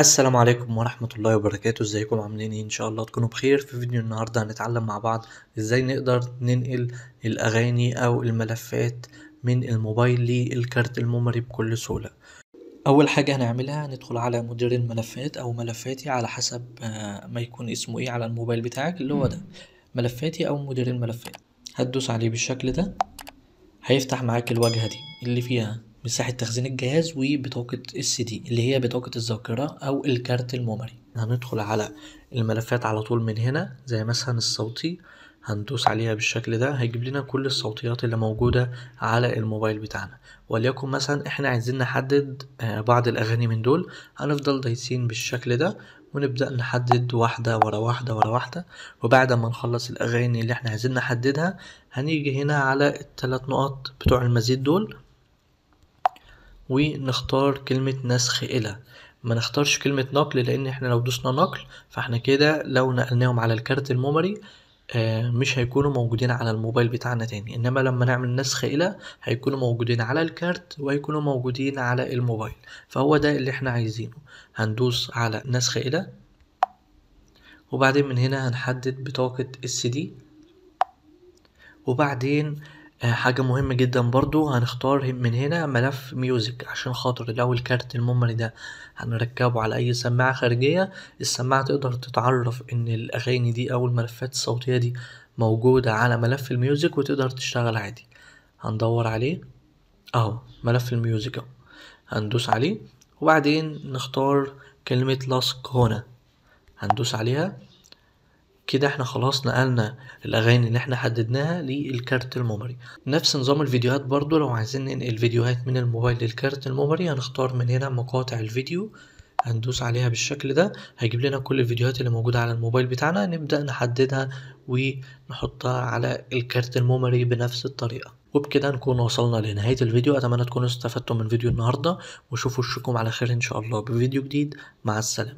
السلام عليكم ورحمة الله وبركاته ازيكم عاملين ايه ان شاء الله تكونوا بخير في فيديو النهاردة هنتعلم مع بعض ازاي نقدر ننقل الاغاني او الملفات من الموبايل للكارت الميموري بكل سهولة اول حاجة هنعملها ندخل على مدير الملفات او ملفاتي على حسب آه، ما يكون اسمه ايه على الموبايل بتاعك اللي هو ده ملفاتي او مدير الملفات هتدوس عليه بالشكل ده هيفتح معاك الواجهة دي اللي فيها مساحة تخزين الجهاز وبطاقة السي دي اللي هي بطاقة الذاكرة أو الكارت الميموري هندخل على الملفات على طول من هنا زي مثلا الصوتي هندوس عليها بالشكل ده هيجيب لنا كل الصوتيات اللي موجودة على الموبايل بتاعنا وليكن مثلا احنا عايزين نحدد آه، بعض الاغاني من دول هنفضل دايسين بالشكل ده ونبدأ نحدد واحدة ورا واحدة ورا واحدة وبعد ما نخلص الاغاني اللي احنا عايزين نحددها هنيجي هنا على الثلاث نقط بتوع المزيد دول ونختار كلمة نسخ إلى ما نختارش كلمة نقل لأن احنا لو دوسنا نقل فاحنا كده لو نقلناهم على الكارت الميموري آه، مش هيكونوا موجودين على الموبايل بتاعنا تاني انما لما نعمل نسخ الى هيكونوا موجودين على الكارت وهيكونوا موجودين على الموبايل فهو ده اللي احنا عايزينه هندوس على نسخ الى وبعدين من هنا هنحدد بطاقة السي دي وبعدين آه، حاجة مهمة جدا برضو هنختار من هنا ملف ميوزك عشان خاطر لو الكارت الممري ده هنركبه على اي سماعة خارجية السماعة تقدر تتعرف ان الاغاني دي او الملفات الصوتية دي موجودة على ملف الميوزك وتقدر تشتغل عادي هندور عليه اهو ملف الميوزك اهو هندوس عليه وبعدين نختار كلمة لاسك هنا هندوس عليها كده احنا خلاص نقلنا الاغاني اللي احنا حددناها للكارت الميموري نفس نظام الفيديوهات برضو لو عايزين ننقل فيديوهات من الموبايل للكارت الميموري هنختار من هنا مقاطع الفيديو هندوس عليها بالشكل ده هيجيب لنا كل الفيديوهات اللي موجودة على الموبايل بتاعنا نبدأ نحددها ونحطها على الكارت الميموري بنفس الطريقة وبكده نكون وصلنا لنهاية الفيديو أتمنى تكونوا استفدتم من فيديو النهاردة وشوفوا وشكم على خير إن شاء الله بفيديو جديد مع السلامة